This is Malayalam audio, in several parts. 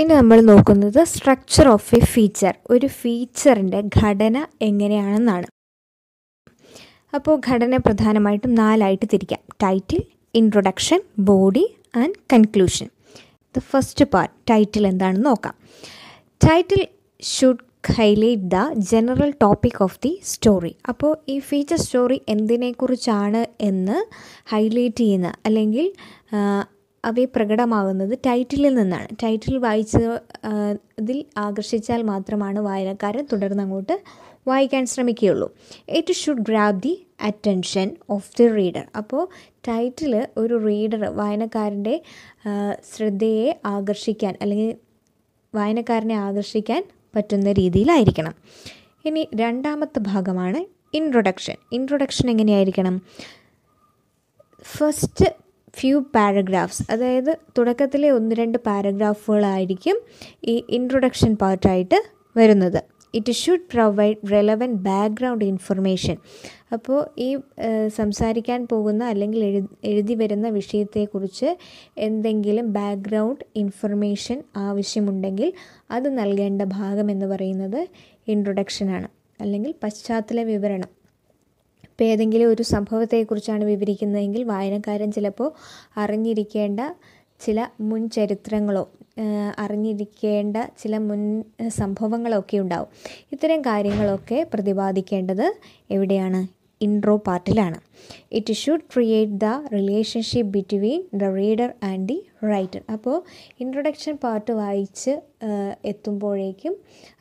ഇനി നമ്മൾ നോക്കുന്നത് സ്ട്രക്ചർ ഓഫ് എ ഫീച്ചർ ഒരു ഫീച്ചറിൻ്റെ ഘടന എങ്ങനെയാണെന്നാണ് അപ്പോൾ ഘടന പ്രധാനമായിട്ടും നാലായിട്ട് തിരിക്കാം title introduction body and conclusion the first part title എന്താണെന്ന് നോക്കാം title should highlight the general topic of the story അപ്പോൾ ഈ ഫീച്ചർ സ്റ്റോറി എന്തിനെക്കുറിച്ചാണ് എന്ന് ഹൈലൈറ്റ് ചെയ്യുന്ന അല്ലെങ്കിൽ അവയെ പ്രകടമാകുന്നത് ടൈറ്റിലിൽ നിന്നാണ് ടൈറ്റിൽ വായിച്ച ഇതിൽ ആകർഷിച്ചാൽ മാത്രമാണ് വായനക്കാരൻ അങ്ങോട്ട് വായിക്കാൻ ശ്രമിക്കുകയുള്ളൂ it should grab the attention of the reader അപ്പോൾ ടൈറ്റിൽ ഒരു റീഡർ വായനക്കാരൻ്റെ ശ്രദ്ധയെ ആകർഷിക്കാൻ അല്ലെങ്കിൽ വായനക്കാരനെ ആകർഷിക്കാൻ പറ്റുന്ന രീതിയിലായിരിക്കണം ഇനി രണ്ടാമത്തെ ഭാഗമാണ് ഇൻട്രൊഡക്ഷൻ ഇൻട്രൊഡക്ഷൻ എങ്ങനെയായിരിക്കണം ഫസ്റ്റ് ഫ്യൂ പാരഗ്രാഫ്സ് അതായത് തുടക്കത്തിലെ ഒന്ന് രണ്ട് പാരഗ്രാഫുകളായിരിക്കും ഈ ഇൻട്രൊഡക്ഷൻ പാർട്ടായിട്ട് വരുന്നത് it should provide relevant background information അപ്പോൾ ഈ സംസാരിക്കാൻ പോകുന്ന അല്ലെങ്കിൽ എഴു എഴുതി വരുന്ന വിഷയത്തെക്കുറിച്ച് എന്തെങ്കിലും ബാക്ക്ഗ്രൗണ്ട് ഇൻഫർമേഷൻ ആവശ്യമുണ്ടെങ്കിൽ അത് നൽകേണ്ട ഭാഗം എന്ന് പറയുന്നത് ഇൻട്രൊഡക്ഷനാണ് അല്ലെങ്കിൽ പശ്ചാത്തല വിവരണം ഇപ്പോൾ ഏതെങ്കിലും ഒരു സംഭവത്തെക്കുറിച്ചാണ് വിവരിക്കുന്നതെങ്കിൽ വായനക്കാരൻ ചിലപ്പോൾ അറിഞ്ഞിരിക്കേണ്ട ചില മുൻ ചരിത്രങ്ങളോ അറിഞ്ഞിരിക്കേണ്ട ചില മുൻ സംഭവങ്ങളൊക്കെ ഉണ്ടാവും ഇത്തരം കാര്യങ്ങളൊക്കെ പ്രതിപാദിക്കേണ്ടത് എവിടെയാണ് ഇൻട്രോ പാർട്ടിലാണ് it should create the relationship between the reader and the writer അപ്പോൾ ഇൻട്രൊഡക്ഷൻ പാർട്ട് വായിച്ച് എത്തുമ്പോഴേക്കും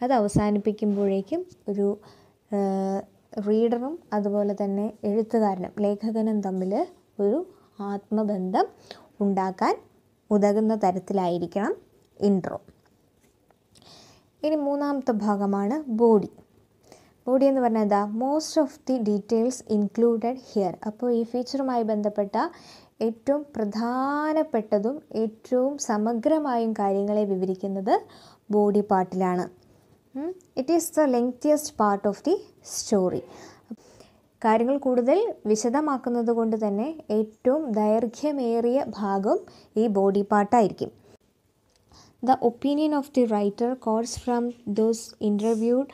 അത് അവസാനിപ്പിക്കുമ്പോഴേക്കും ഒരു റീഡറും അതുപോലെ തന്നെ എഴുത്തുകാരനും ലേഖകനും തമ്മിൽ ഒരു ആത്മബന്ധം ഉണ്ടാക്കാൻ ഉതകുന്ന തരത്തിലായിരിക്കണം ഇൻട്രോ ഇനി മൂന്നാമത്തെ ഭാഗമാണ് ബോഡി ബോഡി എന്ന് പറഞ്ഞാൽ എന്താ most of the details included here അപ്പോൾ ഈ ഫീച്ചറുമായി ബന്ധപ്പെട്ട ഏറ്റവും പ്രധാനപ്പെട്ടതും ഏറ്റവും സമഗ്രമായും കാര്യങ്ങളെ വിവരിക്കുന്നത് ബോഡി പാർട്ടിലാണ് it is the lengthiest part of the story കാര്യങ്ങൾ കൂടുതൽ വിശദമാക്കുന്നത് കൊണ്ട് തന്നെ ഏറ്റവും ദൈർഘ്യമേറിയ ഭാഗം ഈ ബോഡി പാർട്ടായിരിക്കും the opinion of the writer quotes from those interviewed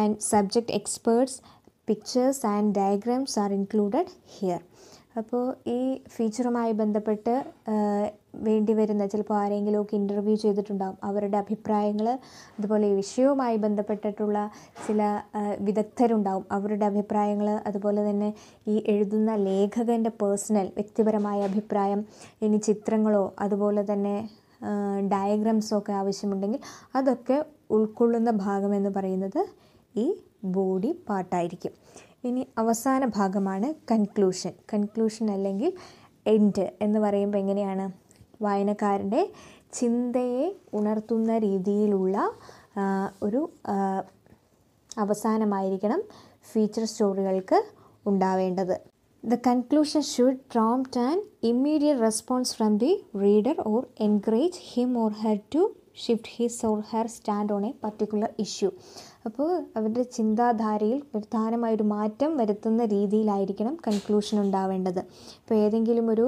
and subject experts pictures and diagrams are included here അപ്പോൾ ഈ ഫീച്ചറുമായി ബന്ധപ്പെട്ട് വേണ്ടി വരുന്ന ചിലപ്പോൾ ആരെങ്കിലുമൊക്കെ ഇൻ്റർവ്യൂ ചെയ്തിട്ടുണ്ടാകും അവരുടെ അഭിപ്രായങ്ങൾ അതുപോലെ ഈ വിഷയവുമായി ബന്ധപ്പെട്ടിട്ടുള്ള ചില വിദഗ്ധരുണ്ടാകും അവരുടെ അഭിപ്രായങ്ങൾ അതുപോലെ തന്നെ ഈ എഴുതുന്ന ലേഖകൻ്റെ പേഴ്സണൽ വ്യക്തിപരമായ അഭിപ്രായം ഇനി ചിത്രങ്ങളോ അതുപോലെ തന്നെ ഡയഗ്രാംസോ ഒക്കെ ആവശ്യമുണ്ടെങ്കിൽ അതൊക്കെ ഉൾക്കൊള്ളുന്ന ഭാഗമെന്ന് പറയുന്നത് ഈ ബോഡി പാട്ടായിരിക്കും ഇനി അവസാന ഭാഗമാണ് കൺക്ലൂഷൻ കൺക്ലൂഷൻ അല്ലെങ്കിൽ എൻഡ് എന്ന് പറയുമ്പോൾ എങ്ങനെയാണ് വായനക്കാരൻ്റെ ചിന്തയെ ഉണർത്തുന്ന രീതിയിലുള്ള ഒരു അവസാനമായിരിക്കണം ഫീച്ചർ സ്റ്റോറികൾക്ക് ഉണ്ടാവേണ്ടത് the conclusion should prompt and immediate response from the reader or encourage him or her to shift his or her stand on a particular issue അപ്പോൾ അവരുടെ ചിന്താധാരയിൽ പ്രധാനമായൊരു മാറ്റം വരുത്തുന്ന രീതിയിലായിരിക്കണം കൺക്ലൂഷൻ ഉണ്ടാവേണ്ടത് ഇപ്പോൾ ഏതെങ്കിലും ഒരു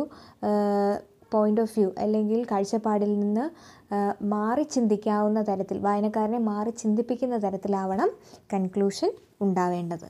പോയിൻ്റ് ഓഫ് വ്യൂ അല്ലെങ്കിൽ കാഴ്ചപ്പാടിൽ നിന്ന് മാറി ചിന്തിക്കാവുന്ന തരത്തിൽ വായനക്കാരനെ മാറി ചിന്തിപ്പിക്കുന്ന തരത്തിലാവണം കൺക്ലൂഷൻ ഉണ്ടാവേണ്ടത്